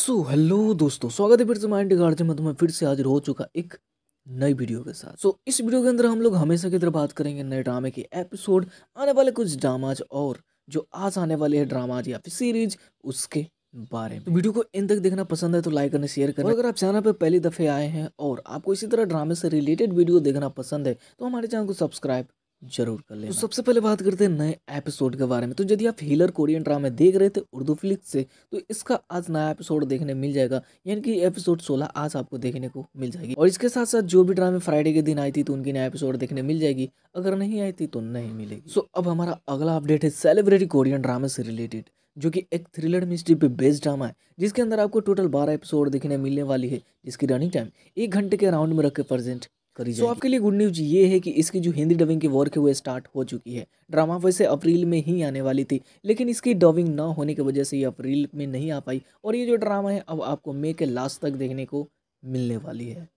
सो so, hello दोस्तों स्वागत है फिर से माइंड गार्जन में तुम्हें फिर से आज हो चुका एक नई वीडियो के साथ सो so, इस वीडियो के अंदर हम लोग हमेशा की तरह बात करेंगे नए ड्रामे के एपिसोड आने वाले कुछ ड्रामाज और जो आज आने वाले हैं ड्रामाज या फिर सीरीज उसके बारे में तो वीडियो को इन तक देखना पसंद है तो लाइक करना शेयर करें और अगर आप चैनल पर पहली दफे आए हैं और आपको इसी तरह ड्रामे से रिलेटेड वीडियो देखना पसंद है तो हमारे चैनल को सब्सक्राइब जरूर कर तो लेना तो सबसे पहले बात करते हैं नए एपिसोड के बारे में तो यदि आप हीलर कोरियन ड्रामे देख रहे थे उर्दू फ्लिक्स से तो इसका आज नया एपिसोड देखने मिल जाएगा यानी कि एपिसोड 16 आज आपको देखने को मिल जाएगी और इसके साथ साथ जो भी ड्रामे फ्राइडे के दिन आई थी तो उनकी नया एपिसोड देखने मिल जाएगी अगर नहीं आई थी तो नहीं मिलेगी सो अब हमारा अगला अपडेट है सेलिब्रिटी कोरियन ड्रामे से रिलेटेड जो कि एक थ्रिलर मिस्ट्री पे बेस्ड ड्रामा है जिसके अंदर आपको टोटल बारह एपिसोड देखने मिलने वाली है जिसकी रनिंग टाइम एक घंटे के राउंड में के प्रेजेंट करी so, आपके लिए गुड न्यूज ये है कि इसकी जो हिंदी डबिंग की वर्क है वो स्टार्ट हो चुकी है ड्रामा वैसे अप्रैल में ही आने वाली थी लेकिन इसकी डबिंग ना होने की वजह से ये अप्रैल में नहीं आ पाई और ये जो ड्रामा है अब आपको मे के लास्ट तक देखने को मिलने वाली है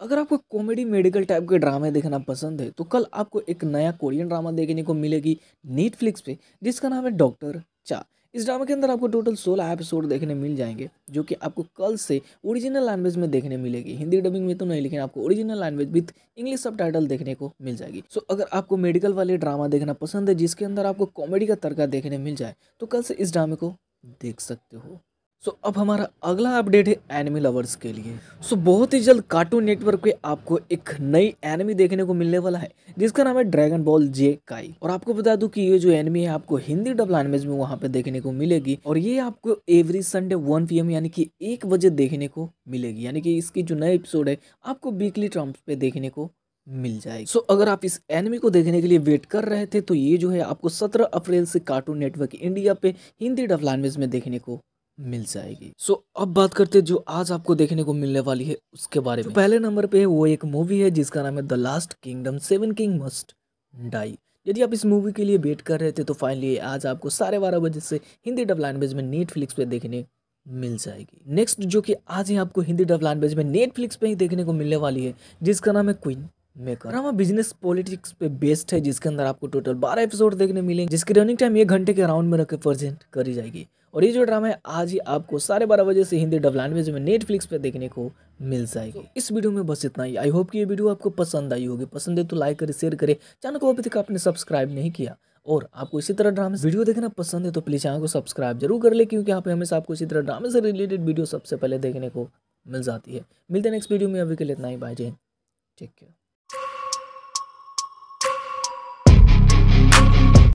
अगर आपको कॉमेडी मेडिकल टाइप के ड्रामे देखना पसंद है तो कल आपको एक नया कोरियन ड्रामा देखने को मिलेगी नेटफ्लिक्स पे जिसका नाम है डॉक्टर चा इस ड्रामे के अंदर आपको टोटल सोलह एपिसोड देखने मिल जाएंगे जो कि आपको कल से ओरिजिनल लैंग्वेज में देखने मिलेगी हिंदी डबिंग में तो नहीं लेकिन आपको ओरिजिनल लैंग्वेज विथ इंग्लिश सब देखने को मिल जाएगी सो so, अगर आपको मेडिकल वाले ड्रामा देखना पसंद है जिसके अंदर आपको कॉमेडी का तड़का देखने मिल जाए तो कल से इस ड्रामे को देख सकते हो सो so, अब हमारा अगला अपडेट है एनिमी लवर्स के लिए सो so, बहुत ही जल्द कार्टून नेटवर्क पे आपको एक नई एनिमी देखने को मिलने वाला है जिसका नाम है ड्रैगन बॉल जे काई और आपको बता दूं कि ये जो एनिमी है आपको हिंदी डब लैंग्वेज में वहां पे देखने को मिलेगी और ये आपको एवरी संडे वन पी यानी कि एक बजे देखने को मिलेगी यानी कि इसकी जो नए एपिसोड है आपको वीकली टर्म्स पे देखने को मिल जाएगी सो so, अगर आप इस एनिमी को देखने के लिए वेट कर रहे थे तो ये जो है आपको सत्रह अप्रैल से कार्टून नेटवर्क इंडिया पे हिंदी डब लैंग्वेज में देखने को मिल जाएगी सो so, अब बात करते हैं जो आज आपको देखने को मिलने वाली है उसके बारे तो में पहले नंबर पे है वो एक मूवी है जिसका नाम है The Last Kingdom Seven King Must Die यदि आप इस मूवी के लिए वेट कर रहे थे तो फाइनली आज आपको साढ़े बारह बजे से हिंदी डब लैंग्वेज में नेटफ्लिक्स पे देखने मिल जाएगी नेक्स्ट जो कि आज ही आपको हिंदी डब लैंग्वेज में नेटफ्लिक्स पे ही देखने को मिलने वाली है जिसका नाम है Queen Maker drama business politics पे बेस्ड है जिसके अंदर आपको टोटल बारह एपिसोड देखने मिलेंगे जिसकी रनिंग टाइम एक घंटे के अराउंड में रखकर प्रेजेंट करी जाएगी और ये जो ड्रामा है आज ही आपको साढ़े बारह बजे से हिंदी डब लैंग्वेज में नेटफ्लिक्स पे देखने को मिल जाएगी तो इस वीडियो में बस इतना ही आई होप कि ये वीडियो आपको पसंद आई होगी पसंद है तो लाइक करें शेयर करें चैनल को अभी तक आपने सब्सक्राइब नहीं किया और आपको इसी तरह ड्रामे वीडियो देखना पसंद है तो प्लीज़ चैनल को सब्सक्राइब जरूर कर ले क्योंकि यहाँ पे हमेशा आपको इसी तरह ड्रामे से रिलेटेड वीडियो सबसे पहले देखने को मिल जाती है मिलते हैं नेक्स्ट वीडियो में अभी के लिए इतना ही बाय जय टेक केयर